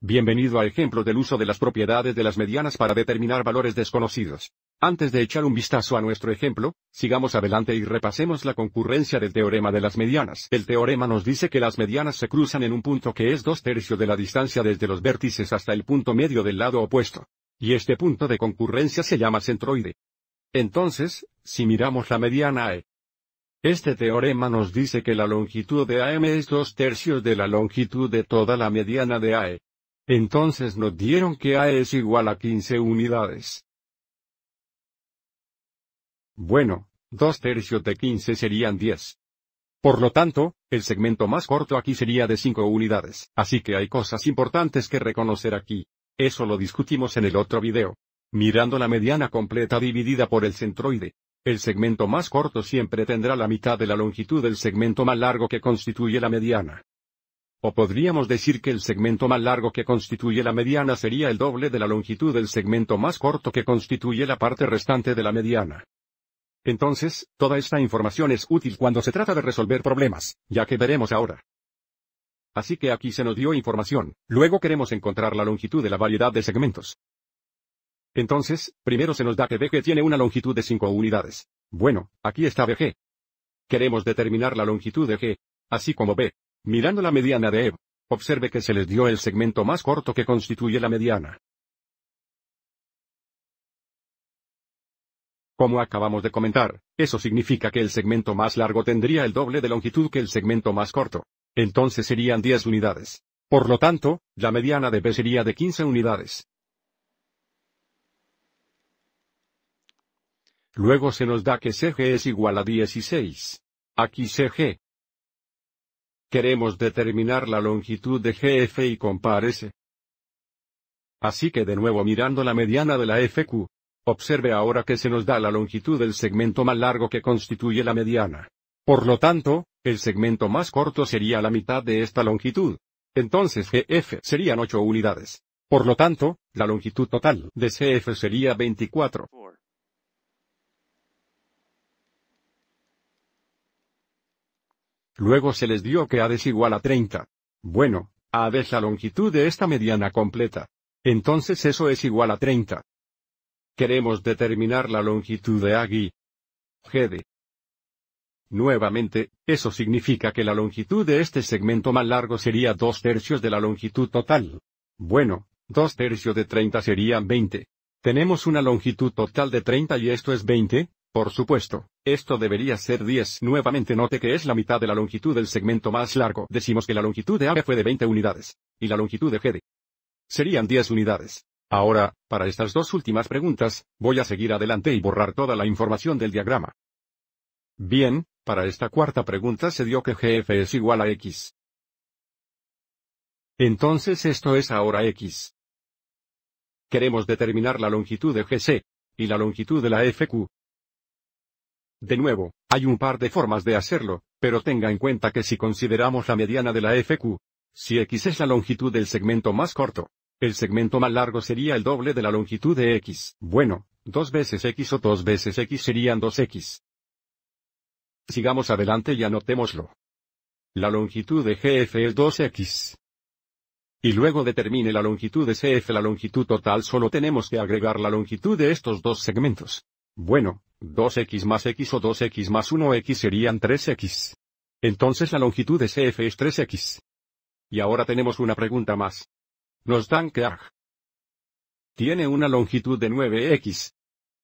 Bienvenido a ejemplo del uso de las propiedades de las medianas para determinar valores desconocidos. Antes de echar un vistazo a nuestro ejemplo, sigamos adelante y repasemos la concurrencia del teorema de las medianas. El teorema nos dice que las medianas se cruzan en un punto que es dos tercios de la distancia desde los vértices hasta el punto medio del lado opuesto. Y este punto de concurrencia se llama centroide. Entonces, si miramos la mediana E, este teorema nos dice que la longitud de AM es dos tercios de la longitud de toda la mediana de AE. Entonces nos dieron que A es igual a 15 unidades. Bueno, dos tercios de 15 serían 10. Por lo tanto, el segmento más corto aquí sería de 5 unidades, así que hay cosas importantes que reconocer aquí. Eso lo discutimos en el otro video. Mirando la mediana completa dividida por el centroide, el segmento más corto siempre tendrá la mitad de la longitud del segmento más largo que constituye la mediana. O podríamos decir que el segmento más largo que constituye la mediana sería el doble de la longitud del segmento más corto que constituye la parte restante de la mediana. Entonces, toda esta información es útil cuando se trata de resolver problemas, ya que veremos ahora. Así que aquí se nos dio información, luego queremos encontrar la longitud de la variedad de segmentos. Entonces, primero se nos da que BG tiene una longitud de 5 unidades. Bueno, aquí está BG. Queremos determinar la longitud de G, así como B, Mirando la mediana de E, observe que se les dio el segmento más corto que constituye la mediana. Como acabamos de comentar, eso significa que el segmento más largo tendría el doble de longitud que el segmento más corto. Entonces serían 10 unidades. Por lo tanto, la mediana de B sería de 15 unidades. Luego se nos da que CG es igual a 16. Aquí CG Queremos determinar la longitud de GF y compárese. Así que de nuevo mirando la mediana de la FQ, observe ahora que se nos da la longitud del segmento más largo que constituye la mediana. Por lo tanto, el segmento más corto sería la mitad de esta longitud. Entonces GF serían 8 unidades. Por lo tanto, la longitud total de CF sería 24. Luego se les dio que A es igual a 30. Bueno, A es la longitud de esta mediana completa. Entonces eso es igual a 30. Queremos determinar la longitud de Agui GD. Nuevamente, eso significa que la longitud de este segmento más largo sería dos tercios de la longitud total. Bueno, dos tercios de 30 serían 20. Tenemos una longitud total de 30 y esto es 20, por supuesto. Esto debería ser 10. Nuevamente note que es la mitad de la longitud del segmento más largo. Decimos que la longitud de AB fue de 20 unidades. Y la longitud de GD. Serían 10 unidades. Ahora, para estas dos últimas preguntas, voy a seguir adelante y borrar toda la información del diagrama. Bien, para esta cuarta pregunta se dio que GF es igual a X. Entonces esto es ahora X. Queremos determinar la longitud de GC y la longitud de la FQ. De nuevo, hay un par de formas de hacerlo, pero tenga en cuenta que si consideramos la mediana de la FQ, si X es la longitud del segmento más corto, el segmento más largo sería el doble de la longitud de X. Bueno, dos veces X o dos veces X serían 2X. Sigamos adelante y anotémoslo. La longitud de GF es 2X. Y luego determine la longitud de CF. La longitud total solo tenemos que agregar la longitud de estos dos segmentos. Bueno, 2x más x o 2x más 1x serían 3x. Entonces la longitud de CF es 3x. Y ahora tenemos una pregunta más. Nos dan que arg tiene una longitud de 9x.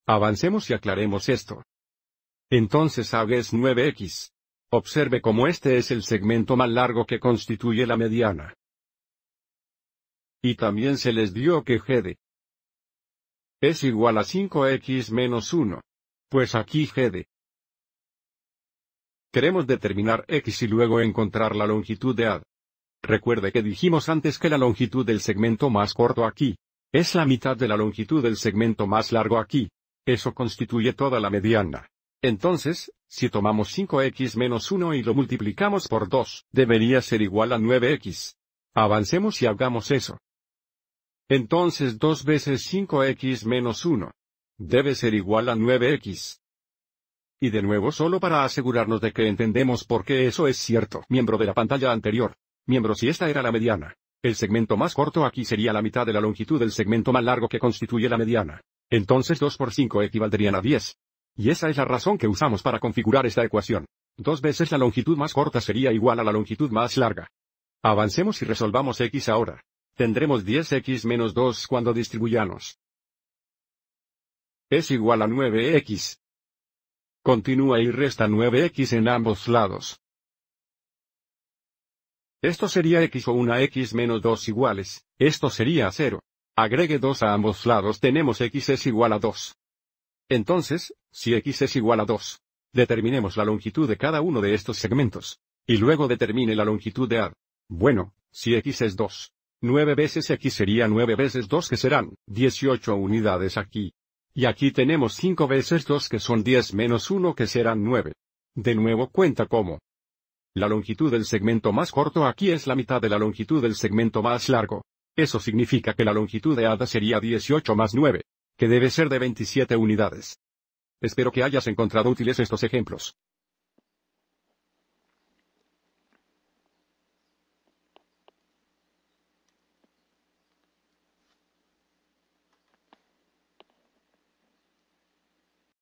Avancemos y aclaremos esto. Entonces AG es 9x. Observe cómo este es el segmento más largo que constituye la mediana. Y también se les dio que g es igual a 5x menos 1. Pues aquí g de Queremos determinar x y luego encontrar la longitud de AD. Recuerde que dijimos antes que la longitud del segmento más corto aquí es la mitad de la longitud del segmento más largo aquí. Eso constituye toda la mediana. Entonces, si tomamos 5x menos 1 y lo multiplicamos por 2, debería ser igual a 9x. Avancemos y hagamos eso. Entonces 2 veces 5x menos 1. Debe ser igual a 9x. Y de nuevo solo para asegurarnos de que entendemos por qué eso es cierto. Miembro de la pantalla anterior. Miembro si esta era la mediana. El segmento más corto aquí sería la mitad de la longitud del segmento más largo que constituye la mediana. Entonces 2 por 5 equivaldrían a 10. Y esa es la razón que usamos para configurar esta ecuación. Dos veces la longitud más corta sería igual a la longitud más larga. Avancemos y resolvamos x ahora. Tendremos 10x menos 2 cuando distribuyamos. Es igual a 9x. Continúa y resta 9x en ambos lados. Esto sería x o una x menos 2 iguales, esto sería 0. Agregue 2 a ambos lados tenemos x es igual a 2. Entonces, si x es igual a 2, determinemos la longitud de cada uno de estos segmentos. Y luego determine la longitud de A. Bueno, si x es 2, 9 veces x sería 9 veces 2 que serán 18 unidades aquí. Y aquí tenemos 5 veces 2 que son 10 menos 1 que serán 9. De nuevo cuenta como. La longitud del segmento más corto aquí es la mitad de la longitud del segmento más largo. Eso significa que la longitud de ADA sería 18 más 9, que debe ser de 27 unidades. Espero que hayas encontrado útiles estos ejemplos.